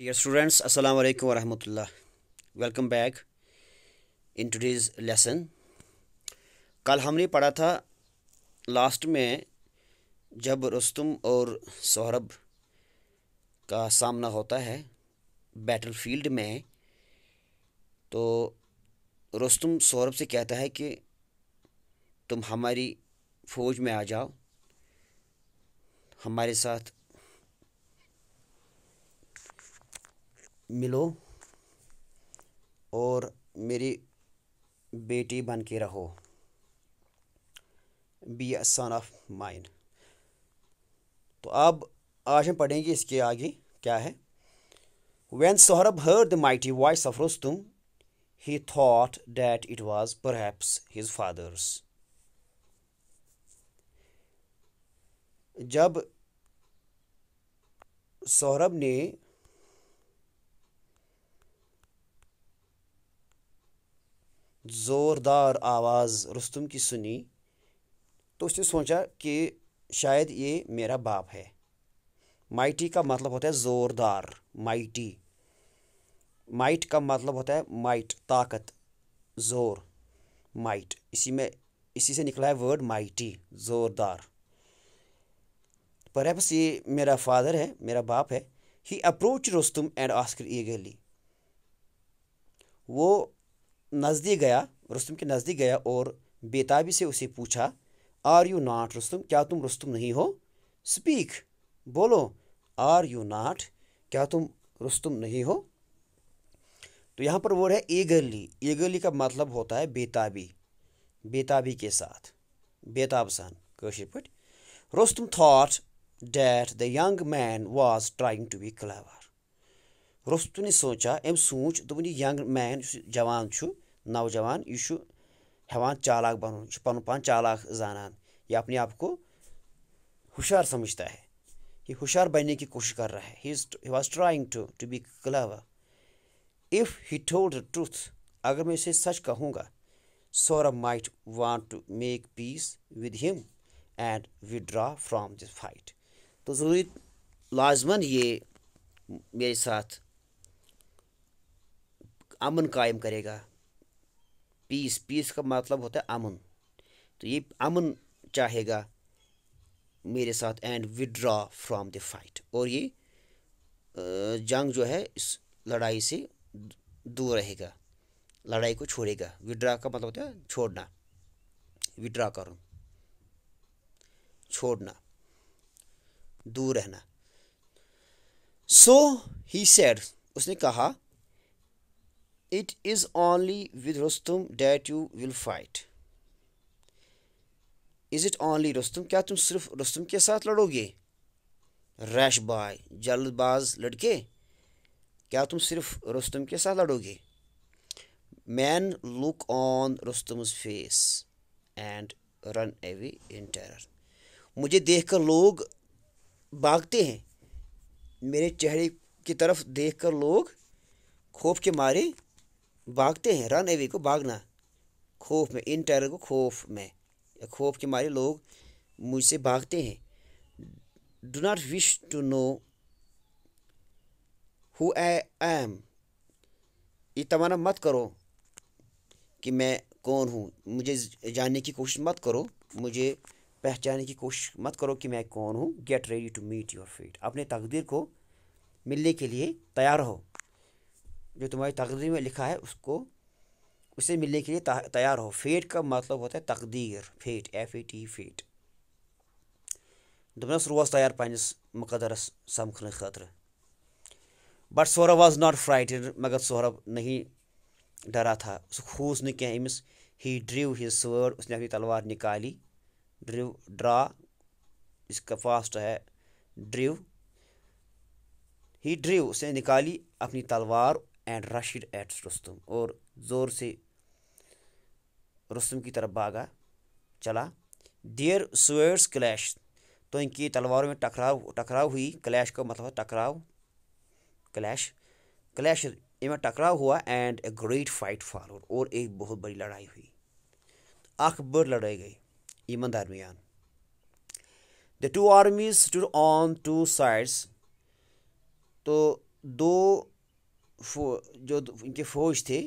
Dear students अस्सलाम वालेकुम wa rahmatullah. Welcome back in today's कल हमने पढ़ा था लास्ट में जब रुस्तम और सौरभ का सामना होता है बैटलफील्ड में तो रुस्तम सौरभ से कहता है कि तुम हमारी फ़ौज में आ जाओ हमारे साथ मिलो और मेरी बेटी बन के रहो be a son of mine तो अब आज हम पढ़ेंगे इसके आगे क्या है when Sohrab heard the mighty voice of Rustum he thought that it was पर हिज फादर्स जब सौरभ ने ज़ोरदार आवाज़ रुस्तम की सुनी तो उसने सोचा कि शायद ये मेरा बाप है माइटी का मतलब होता है ज़ोरदार माइटी माइट का मतलब होता है माइट ताकत ज़ोर माइट इसी में इसी से निकला है वर्ड माइटी ज़ोरदार पर बस ये मेरा फादर है मेरा बाप है he approach Rustum and asked eagerly वो नज़दीक गया रस्तम के नज़दीक गया और बेताबी से उसे पूछा आर यू नाट रस्तुम क्या तुम रस्तम नहीं हो स्पीक बोलो आर यू नाट क्या तुम रस्तम नहीं हो तो यहाँ पर वर्ड है एगली एगली का मतलब होता है बेताबी बेताबी के साथ बेताब सान कशिश पे Rustum thought that the young man was trying to be clever रोस्तुनि सोचा एम सोच दोपन यह मैन जवान नौजवान यह हेवान चालाक बन पन पान चालाक जाना ये अपने आप को हुशार समझता है ये हुशार बनने की कोशिश कर रहा है he he was trying to to be clever if he told the truth अगर मैं इसे सच कहूँगा Sohrab might want to make peace with him and withdraw from this fight तो ज़रूरी लाजमन ये मेरे साथ अमन कायम करेगा पीस पीस का मतलब होता है अमन तो ये अमन चाहेगा मेरे साथ and withdraw from the fight और ये जंग जो है इस लड़ाई से दूर रहेगा लड़ाई को छोड़ेगा विड्रा का मतलब होता है छोड़ना विड्रा करो छोड़ना दूर रहना सो ही सैड उसने कहा it is only with Rustum that you will fight. Is it only Rustum? क्या तुम सिर्फ रुस्तम के साथ लड़ोगे रैश बाय जल्दबाज लड़के क्या तुम सिर्फ रुस्तम के साथ लड़ोगे men look on Rustum's face and run away in terror मुझे देखकर लोग भागते हैं मेरे चेहरे की तरफ देखकर लोग खौफ के मारे भागते हैं रन अवे को भागना खौफ में इन टेरर को खौफ में खौफ के मारे लोग मुझसे भागते हैं do not wish to know who I am ये तमाना मत करो कि मैं कौन हूँ मुझे जानने की कोशिश मत करो मुझे पहचानने की कोशिश मत करो कि मैं कौन हूँ get ready to meet your fate अपने तकदीर को मिलने के लिए तैयार हो जो तुम्हारी तकदीर में लिखा है उसको उसे मिलने के लिए तैयार हो फेट का मतलब होता है तकदीर fate F A T fate दोपहर तो रोज तैयार पानस मुकदरस समखने खतरे but Saurabh was not frightened मगर सौरभ नहीं डरा था उस खूस नहीं कह अमिस ही ड्रिव हिज सर्ड उसने अपनी तलवार निकाली ड्रिव ड्रा इसका फास्ट है ड्रिव ही ड्रिव उसने निकाली अपनी तलवार एंड रशिड एट्स रुस्तम और ज़ोर से रुस्तम की तरफ भागा चला देर स्वेट्स क्लैश तो इनकी तलवारों में टकराव टकराव हुई क्लैश का मतलब टकराव क्लैश क्लैश इनमें टकराव हुआ and a great fight follow और एक बहुत बड़ी लड़ाई हुई आख लड़ाई गई ईमन दरमियान the two armies two on two sides तो दो फो जो इनके फ़ौज थे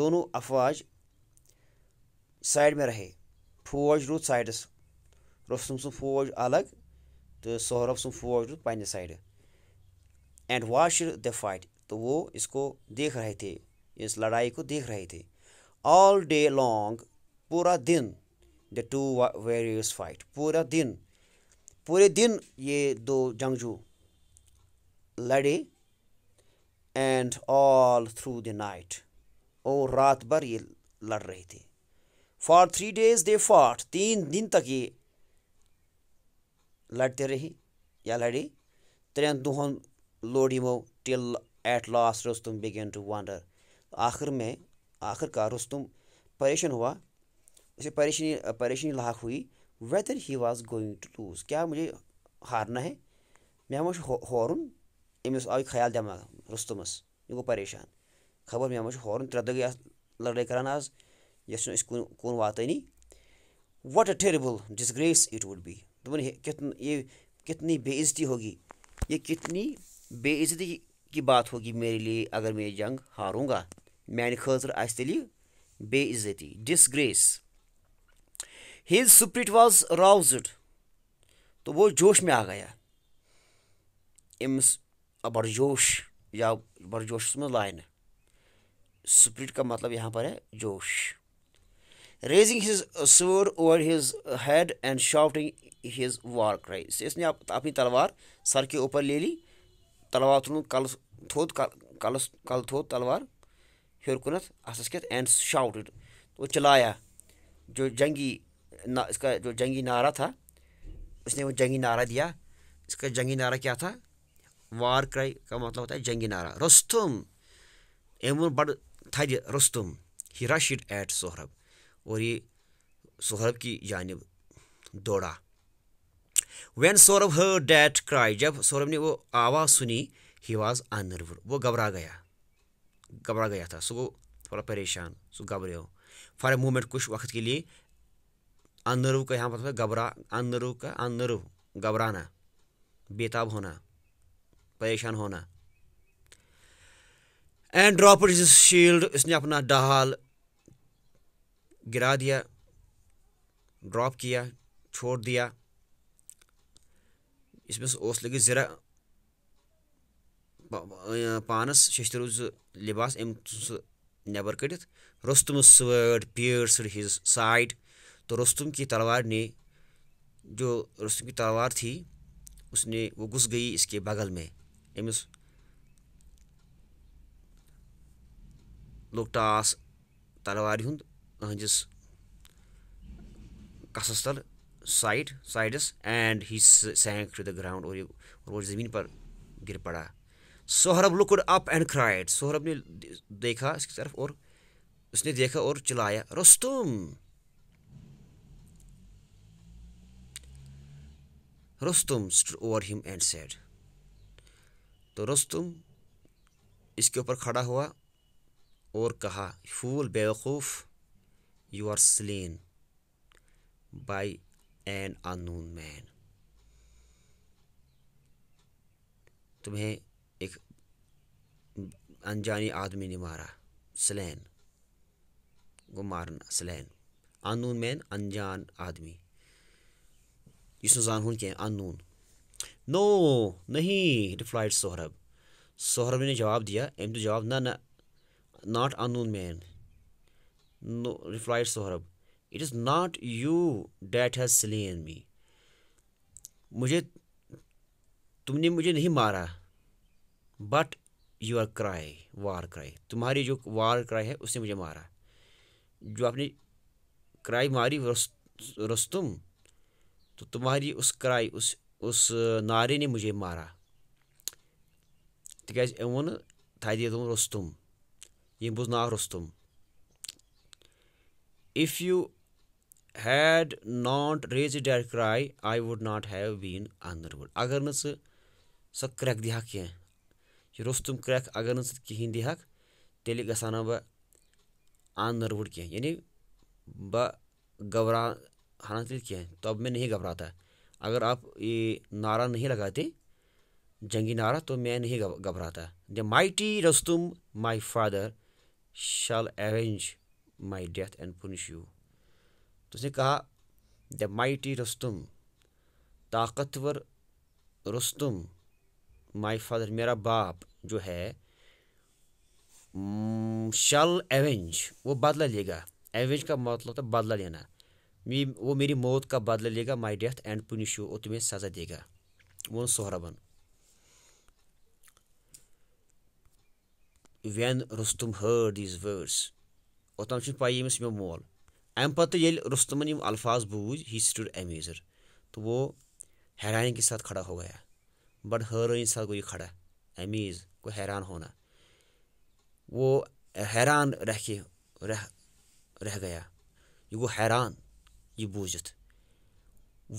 दोनों अफवाज साइड में रहे फौज रूद साइडस रोसम सुन फौज अलग तो सौरभ सू फौज रूद पे side and watched the fight तो वो इसको देख रहे थे इस लड़ाई को देख रहे थे ऑल डे लॉन्ग पूरा दिन द टू वेरियस फाइट पूरा दिन पूरे दिन ये दो जंगजू लड़े and all through the night ओ रात भर ये लड़ रहे थे for three days they fought तीन दिन तक ये लड़ते रहे या लड़े त्रेन दुहन लोड यमो टिल एट लास्ट तुम बिगेन टू वांडर आखिर में आखिरकार तुम परेशान हुआ उसे परेशानी परेशानी लाख हुई whether he was going to lose क्या मुझे हारना है मैं मुझे हॉर्न أمِس آو یہِ خیال دٮ۪ماغ رُستُمَس یہِ گوٚو پریشان خبر مےٚ ما چھُ ہورُن ترٛےٚ دۄہ گٔے اَتھ لَڑٲے کَران آز یہِ چھُنہٕ أسۍ کُن کُن واتٲنی what a terrible disgrace it would be دوٚپُن ہے کِتن یہِ کِتنی بے عزتی ہوگی یہ کِتنی بے عزتی کی بات ہوگی میرے لیے اگر میں یہ جنگ ہاروں گا میٛانہِ خٲطرٕ آسہِ تیٚلہِ یہِ بے عزتی ڈِسگرٛیس ہِز سُپرِٹ واز راوزٕڈ تو وہ جوش مےٚ آ گیا أمِس बरजोश या बरजोश में लाइन स्प्रिट का मतलब यहाँ पर है जोश raising his sword over his head and shouting his war cries इसने आप अपनी तलवार सर के ऊपर ले ली तलवार तुल कल थोद कल कल थोद तलवार हेर कुन असस कत एंड शाउटेड वो चलाया जो जंगी ना इसका जो जंगी नारा था उसने वो जंगी नारा दिया इसका जंगी नारा क्या था वार क्राई का मतलब होता है जंगी नारा रस्तुम एमुन बड़ थद रस्तुम ही रशिड एट सोहरब और ये सहरब की जानब दौड़ा when Sohrab heard that cry जब सौरभ ने वो आवाज़ सुनी ही वॉज अनर्वड वो घबरा गया घबरा गया था सो वो थोड़ा परेशान सो घबरे हो फॉर ए मोमेंट कुछ वक्त के लिए अनर्व का यहाँ मतलब घबरा अनर्व का अनर्व घबराना बेताब होना परेशान होना एंड ड्रॉप इज शील्ड इसने अपना डहाल गिरा दिया ड्रॉप किया छोड़ दिया इसमें उस लगे ज़रा पानस शशतरू लिबास अम नबर कड़ित Rustum sword pierced his side तो रोस्तम की तलवार ने जो रोस्तम की तलवार थी उसने वो घुस गई इसके बगल में أمِس لوٚگ ٹاس تلوارِ ہُنٛد أہنٛدِس قصَس تَل side sides and he sank to the ground اور یہِ روز زٔمیٖن پر گر پڑا Sohrab looked up and cried Sohrab ने देखा इसकी तरफ और उसने देखा और चिल्लाया Rustum Rustum stood over him and said तो रस्तुम इसके ऊपर खड़ा हुआ और कहा फूल बेवकूफ़ you are slain by an unknown man तुम्हें एक अनजानी आदमी ने मारा स्लैन को मारना स्लैन अनून मैन अनजान आदमी इस हूँ के अनून नो नहीं रिप्लाइड सौरभ सौरभ ने जवाब दिया एम तो जवाब ना ना not unknown man no replied Sohrab it is not you that has slain me मुझे तुमने मुझे नहीं मारा but you are cry war cry तुम्हारी जो वार क्राई है उसने मुझे मारा जो आपने क्राई मारी रस्तुम तो तुम्हारी उस क्राई उस उस नारी ने मुझे मारा तिक वो थदे तुम रुस्तुम ये बुज ना Rustum if you had not raised the cry I would not have been undone अगर न सो क्रैक दिहा कह रोस्तुम क्रैक अगर न कहीं दिहा तेल गा बह अंदरवुड कह यानी बह घबरा तेल कह तब तो मैं नहीं घबराता अगर आप ये नारा नहीं लगाते जंगी नारा तो मैं नहीं घबराता the mighty Rustum my father shall avenge my death and punish you तो उसने कहा द माइटी रस्तुम ताकतवर रस्तुम माई फादर मेरा बाप जो है शाल एवेंज वो बदला लेगा एवेंज का मतलब था बदला लेना वो मेरी मौत का बदला लेगा my death and punish you तुम्हें सज़ा देगा वो सोहरबन when Rustum heard these words ओतम पाई यमस मे मोल अम पत् रुस्तमन यम अल्फाज बूझ ही स्टूड अमीजर तो वो हैरानी के साथ खड़ा हो गया बड़ हैरानी के साथ कोई खड़ा अमीज को हैरान होना वो हैरान रह के रह रह गया ये वो हैरान یہِ بوٗزِتھ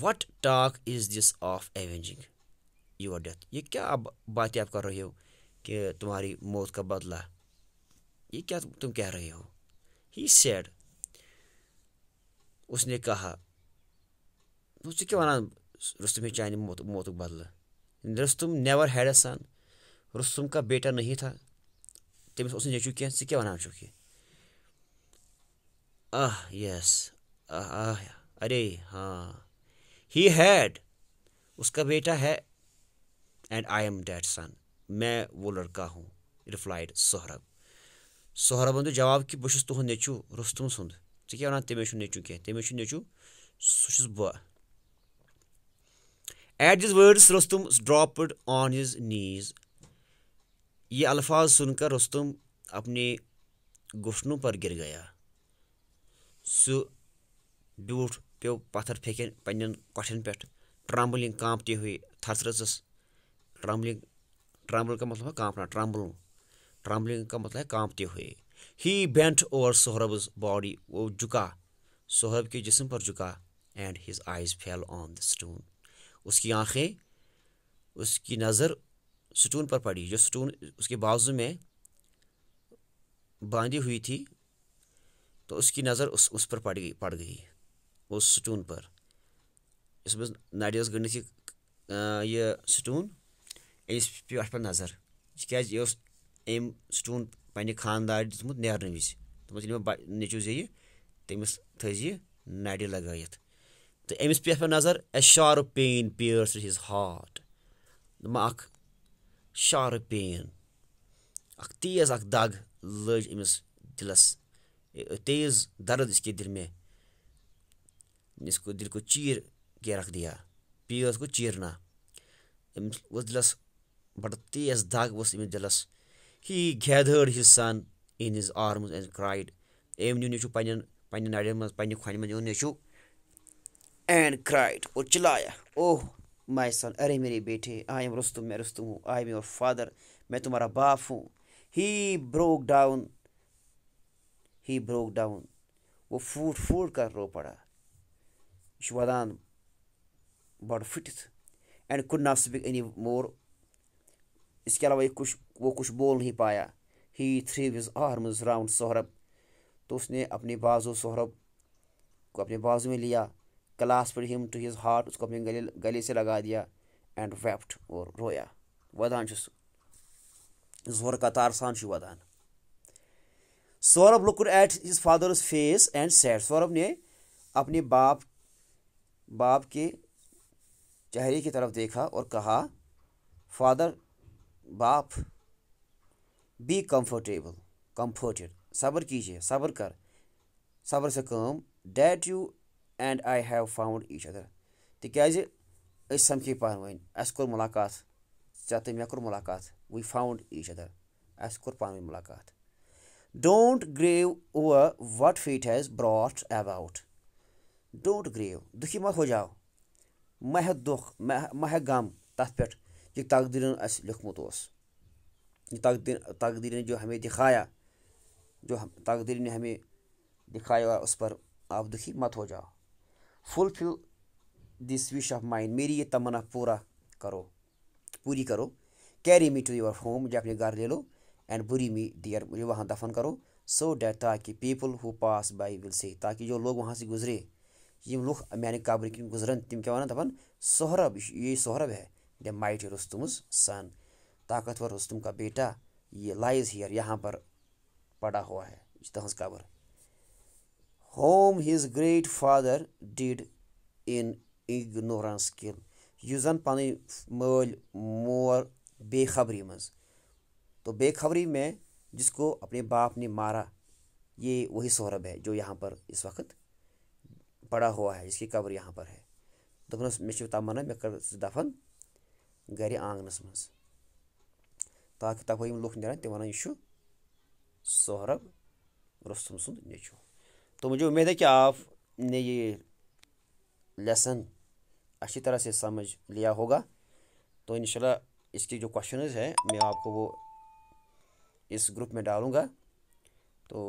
what talk is this of avenging your death یہِ کیٛاہ باتیں آپ کر رہے ہو کہ تمہاری موت کا بدلہ ये क्या तुम कह रहे हो ही सेड उसने कहा ژٕ کیٛاہ وَنان رُستُم چانہِ موت موتُک بدلہٕ رُستُم نٮ۪ور ہیڈ اےٚ سَن رُستُم کا بیٹا نہیں تھا تٔمِس اوس نہٕ نیٚچوٗ کینٛہہ ژٕ کیٛاہ وَنان چھُکھ یہِ آہ یَس अरे हाँ ही हैड उसका बेटा है and I am that son मैं वो लड़का हूँ रिप्लाइड सोहरब सोहरबन तो जवाब कि बहु तुह नेचु रुस्तम सुंद ऐ क्या वन तमे नेचु कह तमे नेचु सह at these words Rustum dropped on his knees ये अल्फाज सुनकर रुस्तम अपने घुटनों पर गिर गया सो بیوٗٹھ پیوٚو پَتھَر پھیٚکٮ۪ن پنٛنٮ۪ن کۄٹھٮ۪ن پٮ۪ٹھ ٹرٛامبلِنٛگ کانٛپتی ہوئی تھَژ رٔژٕس ٹرٛامبلِنٛگ ٹرٛامبل کا مطلب ہے کانٛپنا ٹرٛامبلُن ٹرٛامبلِنٛگ का मतलब है कांपते हुए ही बेंट ओवर सोहरब्स बॉडी वो झुका सोहरब के जिसम पर झुका and his eyes fell on the stone उसकी आंखें उसकी नज़र स्टोन पर पड़ी जो स्टोन उसके बाजू में बांधी हुई थी तो उसकी नज़र उस उस पर पड़ गई पड़ गई उस سٹوٗن پر یُس أمِس نَرِ ٲس گۄڈٕنٮ۪تھ یہِ یہِ سٹوٗن أمِس پیٚو اَتھ پٮ۪ٹھ نظر تِکیٛازِ یہِ اوس أمۍ سٹوٗن پنٛنہِ خاندارِ دیُتمُت نیرنہٕ وِزِ دوٚپمَس ییٚلہِ مےٚ نیٚچوٗ زیٚیہِ تٔمِس تھٔزِ یہِ نَرِ لگٲیِتھ تہٕ أمِس پیٚیہِ اَتھ پٮ۪ٹھ نظر اےٚ sharp pain pierced his heart دوٚپمہ اَکھ شارٕپ پین اَکھ تیز اَکھ دَگ لٔج أمِس دِلَس تیز دَرد اس کے دِل مےٚ जिसको दिल को चीर के रख दिया पी उसको चीरना उस दिलस बड़ तेज दग वो अमिस दिलस he gathered his son in his arms and cried एम न्यू नेचू पन्न पन्न नाड़ मन पन्न खुन मन नेचू एंड क्राइड और चिलाया ओह माय सन अरे मेरे बेटे आई एम रुस्तुम मैं रुस्तुम हूँ आई एम योर फादर मैं तुम्हारा बाप हूँ he broke down he broke down वो फूट फूट कर रो पड़ा یہِ چھُ وَدان بَڑٕ پھٕٹِتھ and could not speak any more इसके अलावा ये कुछ वो कुछ बोल नहीं पाया he threw his arms round Sohrab तो उसने अपने बाजू सोहरब को अपने बाजू में लिया class per him to his heart उसको अपने गले गले से लगा दिया एंड वेप्ट और रोया वदान जोर का तारसान वदान Sohrab looked at his father's face and said Sohrab ने अपने बाप बाप के चेहरे की तरफ देखा और कहा फादर बाप बी कंफर्टेबल कंफर्टेड सब्र कीजिए सब्र कर सब्र से come that you and I have found each other तिकाज समखे पान वन अस कोर मुलाकात चा तो मे कोर मुलाकात वी फाउंड ईच अदर अस कोर पान मुलाकात don't grieve over what fate has brought about don't grieve दुखी मत हो जाओ मह दुख मह मह गम तथ पे ये तकदीर अस लिखमुत उस तकदीर तकदीर ने जो हमें दिखाया जो हम तकदीर ने हमें दिखाया उस पर आप दुखी मत हो जाओ fulfil this wish of mind मेरी ये तमन्ना पूरा करो पूरी करो carry me to your home मुझे अपने घर ले लो एंड बुरी मी डियर मुझे वहाँ दफन करो सो डेट डैट ताकि people who pass by will say ताकि जो लोग वहाँ से गुजरे यम लूख माने काबल किन गुजरान तम क्या वन दपान सोहरब ये सोहरब है द माइटी रुस्तुम्स सन ताकतवर रुस्तुम का बेटा ये लाइज हियर यहाँ पर पड़ा हुआ है तहस कबर whom his great father did in ignorance kill यह जन पन मल मोर बेखबरी मज तो बेखबरी में जिसको अपने बाप ने मारा ये वही सौरभ है जो यहाँ पर इस वक्त पड़ा हुआ है जिसकी कब्र यहाँ पर है दोपहर मे तमना मे कर दफन गर आंगनस मज ताकि तपो लूख ना तुम वन यह सौरभ रुस्तम सुंद नेचू तो मुझे उम्मीद है कि आपने ये लेसन अच्छी तरह से समझ लिया होगा तो इन इसके जो क्वेश्चन हैं मैं आपको वो इस ग्रुप में डालूँगा तो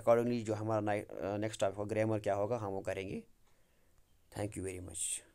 अकॉर्डिंगली जो हमारा नेक्स्ट टॉपिक uh, होगा ग्रामर क्या होगा हम वो करेंगे थैंक यू वेरी मच